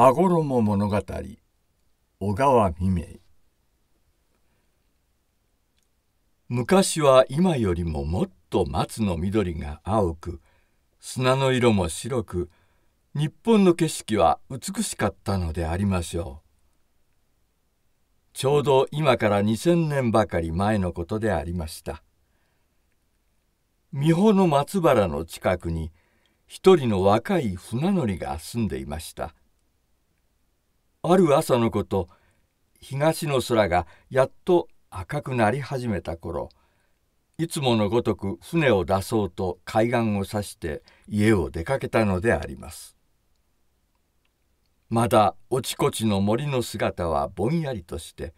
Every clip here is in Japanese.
羽衣物語小川未明昔は今よりももっと松の緑が青く砂の色も白く日本の景色は美しかったのでありましょうちょうど今から2,000年ばかり前のことでありました三保の松原の近くに一人の若い船乗りが住んでいました「ある朝のこと東の空がやっと赤くなり始めた頃いつものごとく船を出そうと海岸を指して家を出かけたのでありますまだおちこちの森の姿はぼんやりとして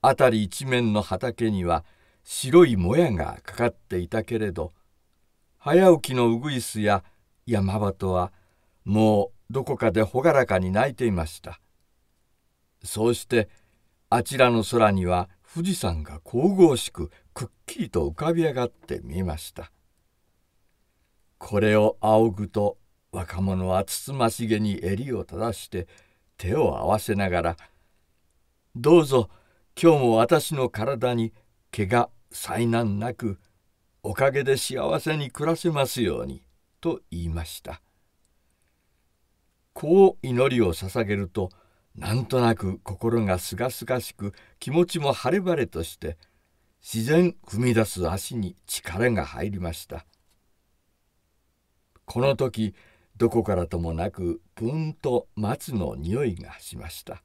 辺り一面の畑には白いもやがかかっていたけれど早起きのウグイスや山鳩はもうどこかで朗らかに鳴いていましたそうしてあちらの空には富士山が神々しくくっきりと浮かび上がって見ましたこれを仰ぐと若者はつつましげに襟を正して手を合わせながら「どうぞ今日も私の体に怪我災難なくおかげで幸せに暮らせますように」と言いましたこう祈りを捧げると「なんとなく心がすがすがしく気持ちも晴れ晴れとして自然踏み出す足に力が入りましたこの時どこからともなくぷんと松の匂いがしました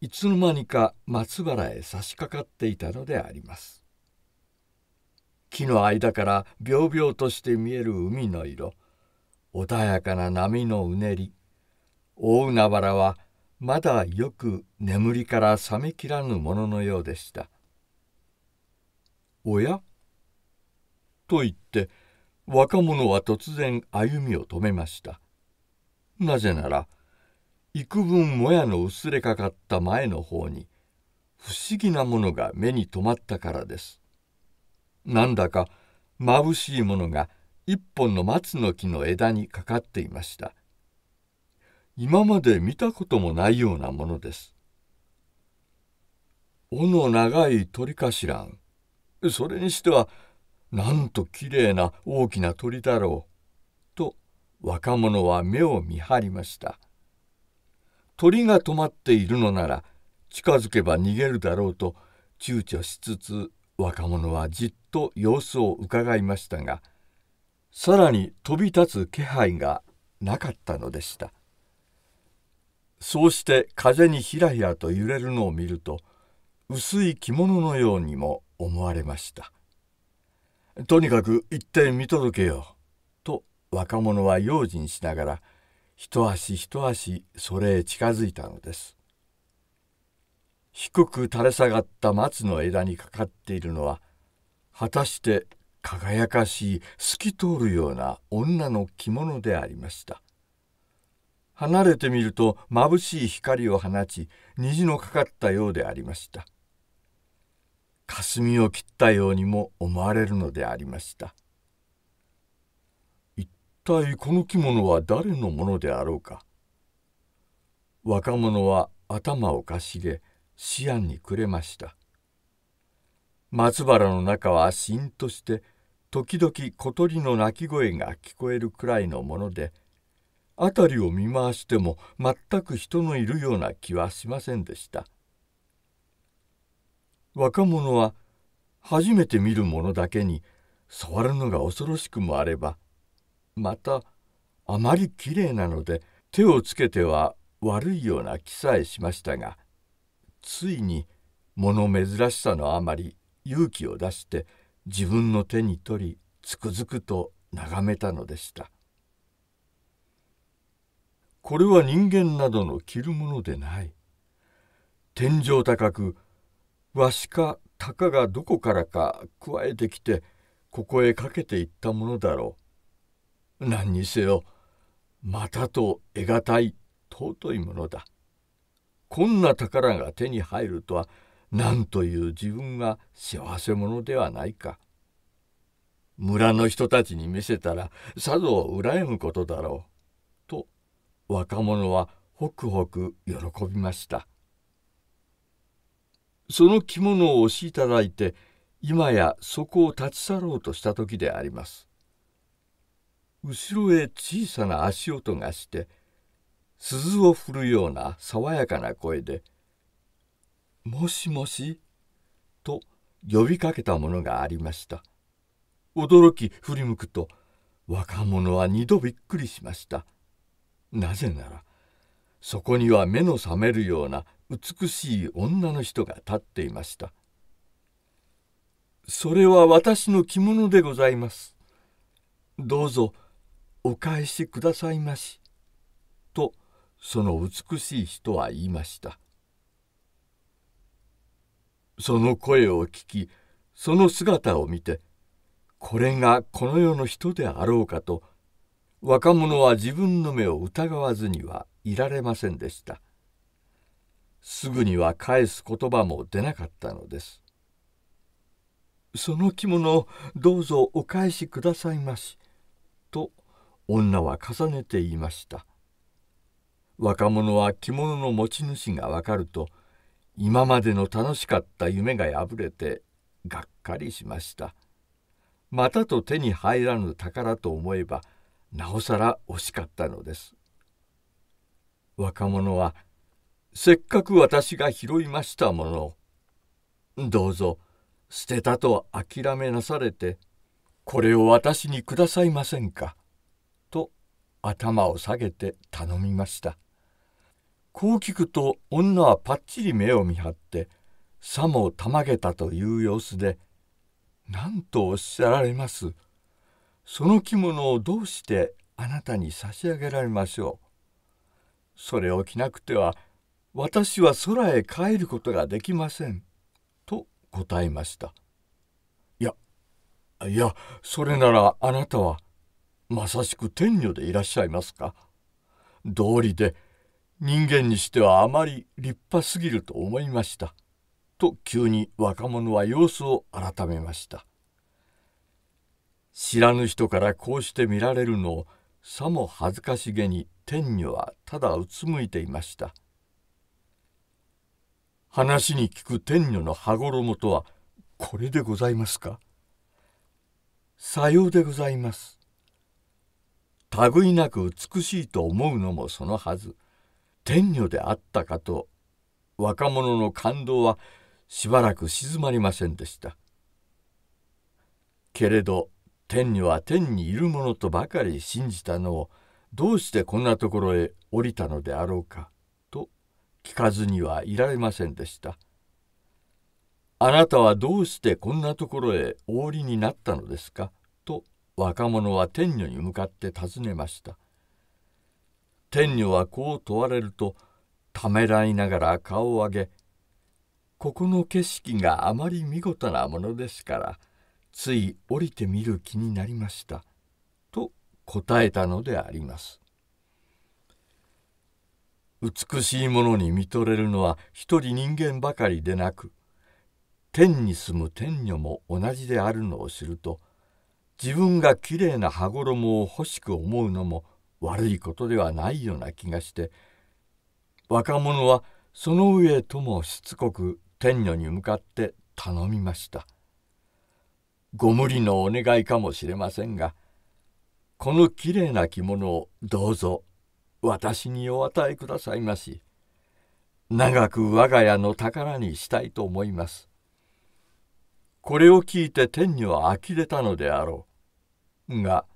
いつの間にか松原へ差し掛かっていたのであります木の間からびょうびょうとして見える海の色穏やかな波のうねり大海原はまだよく眠りから覚めきらぬもののようでした「おや?」と言って若者は突然歩みを止めましたなぜなら幾分もやの薄れかかった前の方に不思議なものが目に留まったからですなんだかまぶしいものが一本の松の木の枝にかかっていました今まで見たこともないようなものです。尾の長い鳥かしらん。それにしては、なんときれいな大きな鳥だろう。と若者は目を見張りました。鳥が止まっているのなら近づけば逃げるだろうと躊躇しつつ若者はじっと様子をうかがいましたがさらに飛び立つ気配がなかったのでした。そうして風にひらひらと揺れるのを見ると薄い着物のようにも思われましたとにかく一点見届けようと若者は用心しながら一足一足それへ近づいたのです低く垂れ下がった松の枝にかかっているのは果たして輝かしい透き通るような女の着物でありました離れてみると眩しい光を放ち虹のかかったようでありました霞を切ったようにも思われるのでありました一体この着物は誰のものであろうか若者は頭をかしげ思案に暮れました松原の中はしんとして時々小鳥の鳴き声が聞こえるくらいのもので辺りを見回しても全く人のいるような気はしませんでした若者は初めて見るものだけに触るのが恐ろしくもあればまたあまりきれいなので手をつけては悪いような気さえしましたがついに物珍しさのあまり勇気を出して自分の手に取りつくづくと眺めたのでした。これは人間などの着るものでない天井高くわしか鷹がどこからか加えてきてここへかけていったものだろう何にせよまたと得難い尊いものだこんな宝が手に入るとは何という自分が幸せ者ではないか村の人たちに見せたらさぞ羨むことだろう若者はほくほく喜びましたその着物を押しいただいて今やそこを立ち去ろうとした時であります後ろへ小さな足音がして鈴を振るような爽やかな声で「もしもし?」と呼びかけたものがありました驚き振り向くと若者は二度びっくりしました「なぜならそこには目の覚めるような美しい女の人が立っていましたそれは私の着物でございますどうぞお返しくださいまし」とその美しい人は言いましたその声を聞きその姿を見てこれがこの世の人であろうかと若者は自分の目を疑わずにはいられませんでしたすぐには返す言葉も出なかったのですその着物をどうぞお返しくださいまし」と女は重ねて言いました若者は着物の持ち主がわかると今までの楽しかった夢が破れてがっかりしましたまたと手に入らぬ宝と思えば「なおさら惜しかったのです若者は「せっかく私が拾いましたものをどうぞ捨てたと諦めなされてこれを私にくださいませんか」と頭を下げて頼みましたこう聞くと女はぱっちり目を見張ってさもたまげたという様子で「何とおっしゃられます」その着物をどうしてあなたに差し上げられましょう。それを着なくては私は空へ帰ることができません。と答えました。いや、いや、それならあなたはまさしく天女でいらっしゃいますか。道理で人間にしてはあまり立派すぎると思いました。と急に若者は様子を改めました。知らぬ人からこうして見られるのをさも恥ずかしげに天女はただうつむいていました話に聞く天女の羽衣とはこれでございますかさようでございます類なく美しいと思うのもそのはず天女であったかと若者の感動はしばらく静まりませんでしたけれど天には天にいるものとばかり信じたのをどうしてこんなところへ降りたのであろうかと聞かずにはいられませんでした。あなたはどうしてこんなところへお降りになったのですかと若者は天女に向かって尋ねました。天女はこう問われるとためらいながら顔を上げ「ここの景色があまり見事なものですからつい降りてみる気になりました」と答えたのであります。美しいものに見とれるのは一人人間ばかりでなく天に住む天女も同じであるのを知ると自分がきれいな羽衣を欲しく思うのも悪いことではないような気がして若者はその上ともしつこく天女に向かって頼みました。ご無理のお願いかもしれませんがこのきれいな着物をどうぞ私にお与えくださいまし長く我が家の宝にしたいと思いますこれを聞いて天には呆れたのであろうが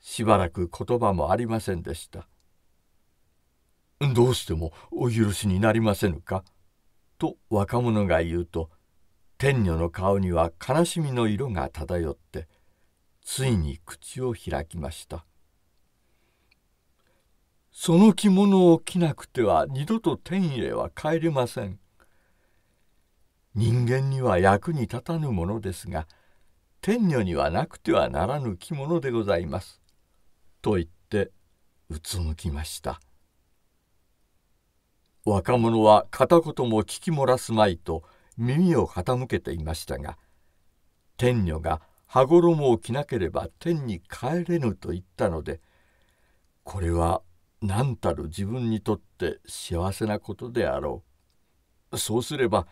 しばらく言葉もありませんでしたどうしてもお許しになりませぬかと若者が言うと天女の顔には悲しみの色が漂ってついに口を開きました「その着物を着なくては二度と天へは帰れません」人間には役に立たぬものですが天女にはなくてはならぬ着物でございます」と言ってうつむきました若者は片言も聞き漏らすまいと耳を傾けていましたが天女が羽衣を着なければ天に帰れぬと言ったのでこれは何たる自分にとって幸せなことであろうそうすれば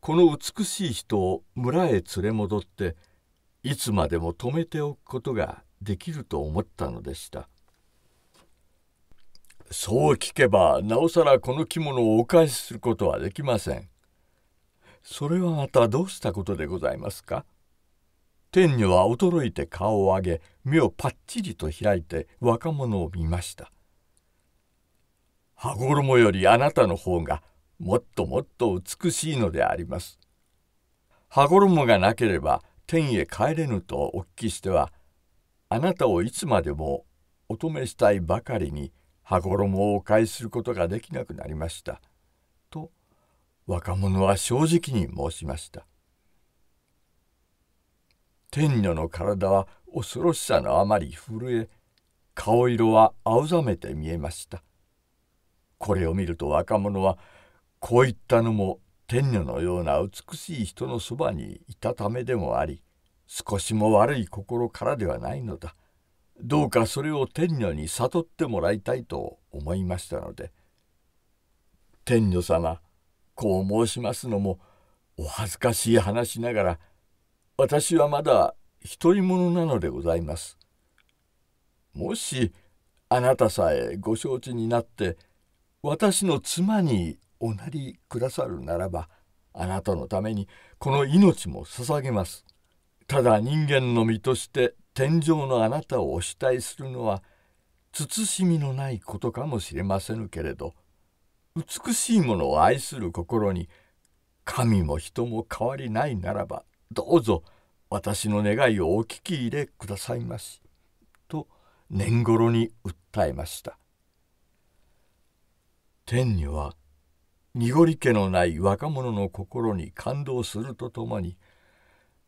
この美しい人を村へ連れ戻っていつまでも止めておくことができると思ったのでしたそう聞けばなおさらこの着物をお返しすることはできませんそれはまたどうしたことでございますか天女は驚いて顔を上げ目をぱっちりと開いて若者を見ました羽衣よりあなたの方がもっともっと美しいのであります羽衣がなければ天へ帰れぬとお聞きしてはあなたをいつまでもお止めしたいばかりに羽衣をお返しすることができなくなりました若者は正直に申しました。天女の体は恐ろしさのあまり震え顔色は青ざめて見えましたこれを見ると若者はこういったのも天女のような美しい人のそばにいたためでもあり少しも悪い心からではないのだどうかそれを天女に悟ってもらいたいと思いましたので「天女様こう申しますのもお恥ずかしい話ながら私はまだ独り者なのでございます。もしあなたさえご承知になって私の妻におなりくださるならばあなたのためにこの命も捧げます。ただ人間の身として天上のあなたをお慕いするのは慎みのないことかもしれませぬけれど美しいものを愛する心に神も人も変わりないならばどうぞ私の願いをお聞き入れくださいまし」と年頃に訴えました天には濁り気のない若者の心に感動するとともに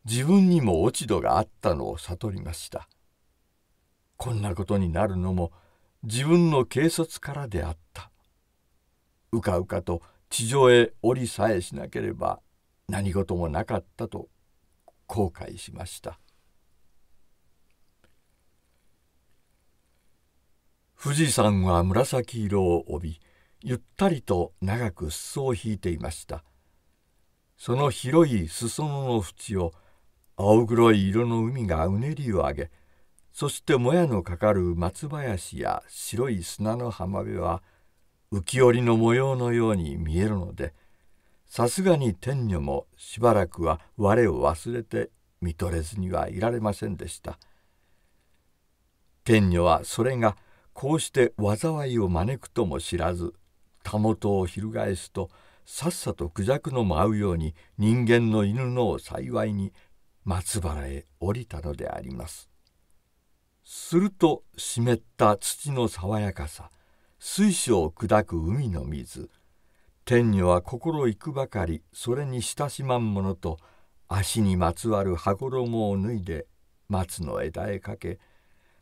自分にも落ち度があったのを悟りましたこんなことになるのも自分の軽率からであったうかうかと地上へ降りさえしなければ何事もなかったと後悔しました富士山は紫色を帯びゆったりと長く裾を引いていましたその広い裾野の縁を青黒い色の海がうねりを上げそしてもやのかかる松林や白い砂の浜辺は浮絵の模様のように見えるのでさすがに天女もしばらくは我を忘れて見とれずにはいられませんでした天女はそれがこうして災いを招くとも知らずたもとを翻すとさっさとクジャクの舞うように人間の犬のを幸いに松原へ降りたのであります。すると湿った土の爽やかさ水晶を砕く海の水天女は心行くばかりそれに親しまんものと足にまつわる羽衣を脱いで松の枝へかけ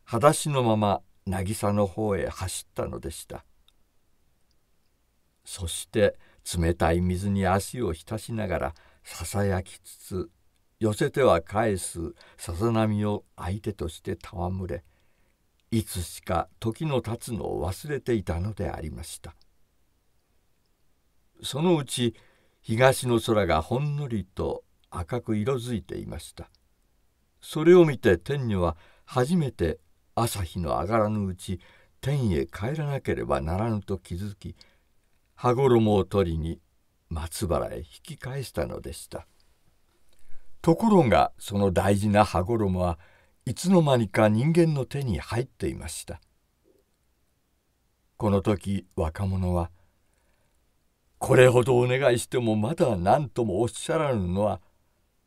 裸足のまま渚の方へ走ったのでしたそして冷たい水に足を浸しながらささやきつつ寄せては返すさざ波を相手として戯れいつしか時の経つのを忘れていたのでありましたそのうち東の空がほんのりと赤く色づいていましたそれを見て天女は初めて朝日の上がらぬうち天へ帰らなければならぬと気づき羽衣を取りに松原へ引き返したのでしたところがその大事な羽衣はいつの間にか人間の手に入っていましたこの時若者は「これほどお願いしてもまだ何ともおっしゃらぬのは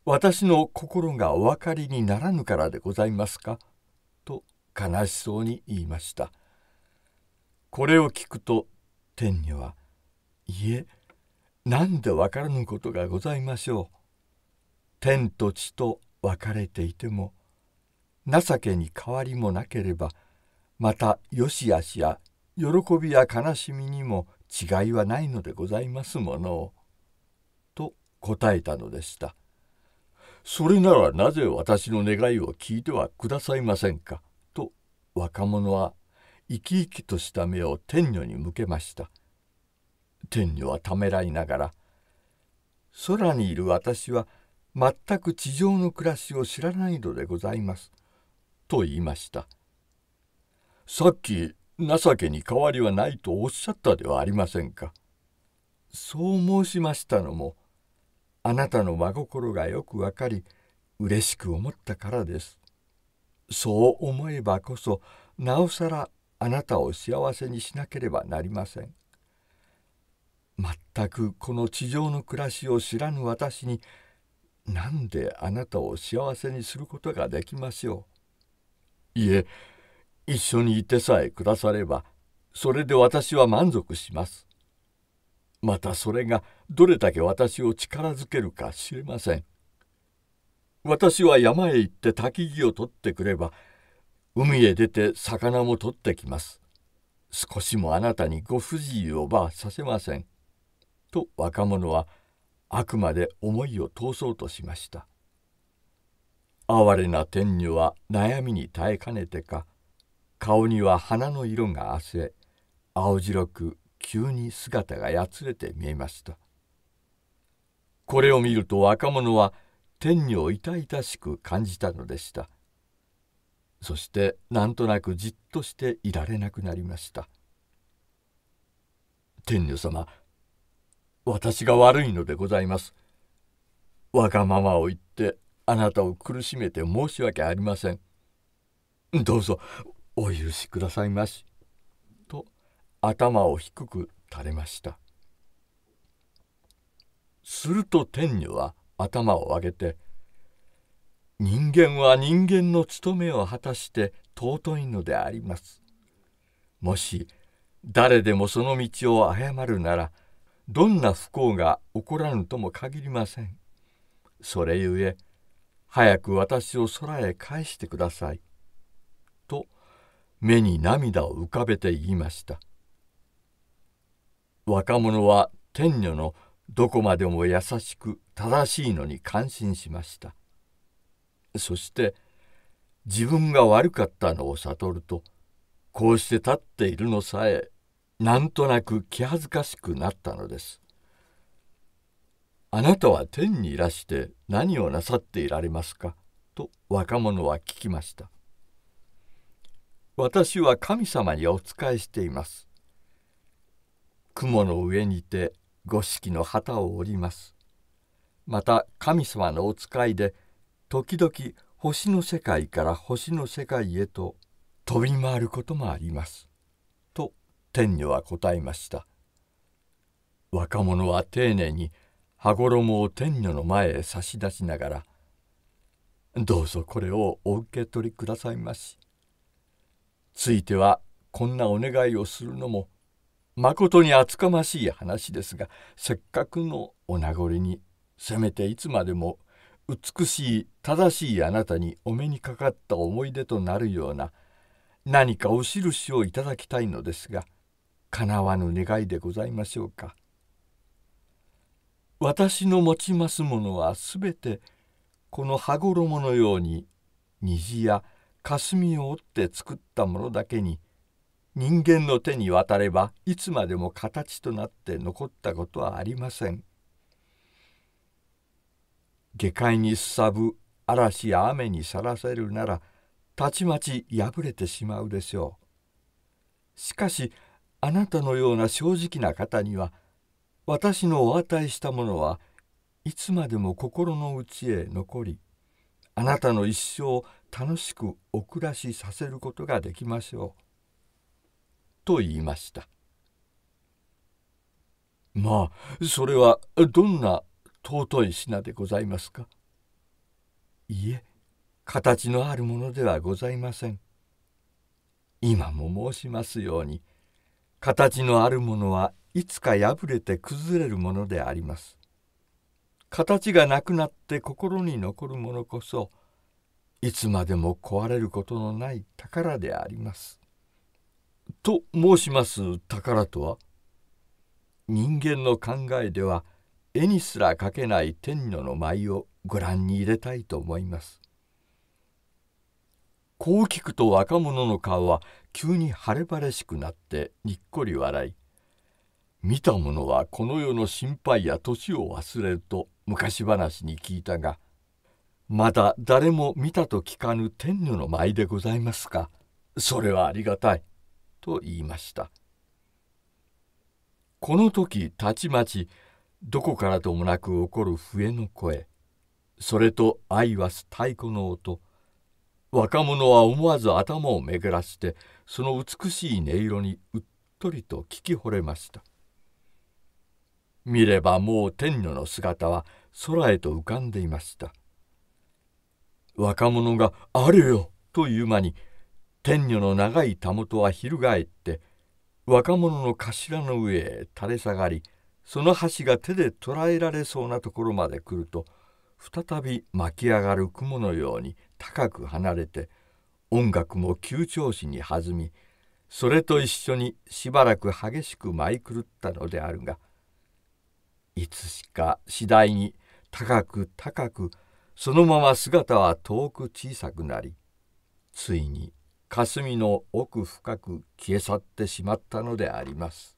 私の心がお分かりにならぬからでございますか?」と悲しそうに言いましたこれを聞くと天女は「いえ何で分からぬことがございましょう」天と地と分かれていても情けに変わりもなければまたよしあしや喜びや悲しみにも違いはないのでございますものを」と答えたのでした。それならなぜ私の願いを聞いてはくださいませんか」と若者は生き生きとした目を天女に向けました。天女はためらいながら「空にいる私は全く地上の暮らしを知らないのでございます。と言いましたさっき情けに変わりはないとおっしゃったではありませんかそう申しましたのもあなたの真心がよくわかり嬉しく思ったからですそう思えばこそなおさらあなたを幸せにしなければなりません全くこの地上の暮らしを知らぬ私に何であなたを幸せにすることができましょういえ一緒にいてさえくださればそれで私は満足しますまたそれがどれだけ私を力づけるか知れません私は山へ行って焚き木を取ってくれば海へ出て魚も取ってきます少しもあなたにご不自由をばさせませんと若者はあくまで思いを通そうとしました哀れな天女は悩みに耐えかねてか顔には花の色があせ青白く急に姿がやつれて見えましたこれを見ると若者は天女を痛々しく感じたのでしたそしてなんとなくじっとしていられなくなりました天女様私が悪いのでございますわがままを言ってあなたを苦しめて申し訳ありません。どうぞお許しくださいまし。と頭を低く垂れました。すると天女は頭を上げて「人間は人間の務めを果たして尊いのであります」。もし誰でもその道を誤るならどんな不幸が起こらぬとも限りません。それゆえ早く私を空へ返してください。と目に涙を浮かべて言いました。若者は天女のどこまでも優しく正しいのに感心しました。そして自分が悪かったのを悟るとこうして立っているのさえなんとなく気恥ずかしくなったのです。あなたは天にいらして何をなさっていられますか?」と若者は聞きました「私は神様にお仕えしています」「雲の上にて五色の旗を織ります」また神様のお使いで時々星の世界から星の世界へと飛び回ることもあります」と天女は答えました若者は丁寧に「羽衣を天女の前へ差し出しながら「どうぞこれをお受け取りくださいまし」ついてはこんなお願いをするのもまことに厚かましい話ですがせっかくのお名残にせめていつまでも美しい正しいあなたにお目にかかった思い出となるような何かお印をいただきたいのですがかなわぬ願いでございましょうか。私の持ちますものはすべてこの羽衣のように虹や霞を織って作ったものだけに人間の手に渡ればいつまでも形となって残ったことはありません。下界にすさぶ嵐や雨にさらせるならたちまち破れてしまうでしょう。しかしあなたのような正直な方には私のお与えしたものはいつまでも心の内へ残りあなたの一生を楽しくお暮らしさせることができましょう」と言いましたまあそれはどんな尊い品でございますかいえ形のあるものではございません今も申しますように形のあるものはいつか破れて崩れるものであります形がなくなって心に残るものこそいつまでも壊れることのない宝でありますと申します宝とは人間の考えでは絵にすら描けない天女の舞をご覧に入れたいと思いますこう聞くと若者の顔は急に晴れ晴れしくなってにっこり笑い見たものはこの世の心配や年を忘れると昔話に聞いたがまだ誰も見たと聞かぬ天女の舞でございますかそれはありがたい」と言いましたこの時たちまちどこからともなく起こる笛の声それと相わす太鼓の音若者は思わず頭を巡らしてその美しい音色にうっとりと聞き惚れました。見ればもう天女の姿は空へと浮かんでいました若者が「あるよ!」という間に天女の長いたもとは翻って若者の頭の上へ垂れ下がりその橋が手で捉えられそうなところまで来ると再び巻き上がる雲のように高く離れて音楽も急調子に弾みそれと一緒にしばらく激しく舞い狂ったのであるが「いつしか次第に高く高くそのまま姿は遠く小さくなりついに霞の奥深く消え去ってしまったのであります。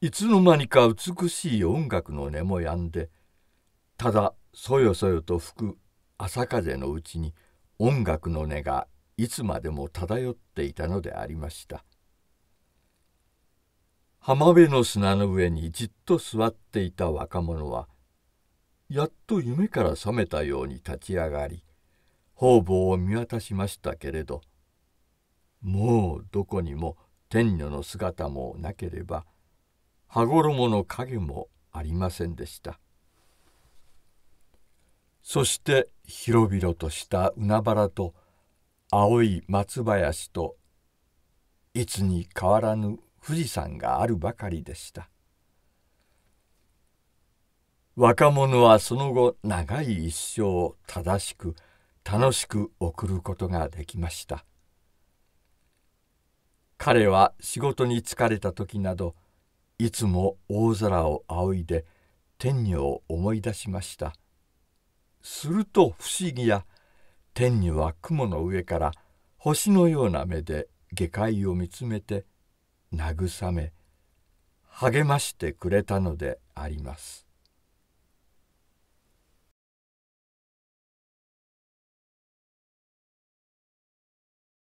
いつの間にか美しい音楽の音もやんでただそよそよと吹く朝風のうちに音楽の音がいつまでも漂っていたのでありました。浜辺の砂の上にじっと座っていた若者はやっと夢から覚めたように立ち上がり方々を見渡しましたけれどもうどこにも天女の姿もなければ羽衣の影もありませんでしたそして広々とした海原と青い松林といつに変わらぬ富士山があるばかりでした若者はその後長い一生を正しく楽しく送ることができました彼は仕事に疲れた時などいつも大空を仰いで天女を思い出しましたすると不思議や天女は雲の上から星のような目で下界を見つめて慰め励ましてくれたのであります。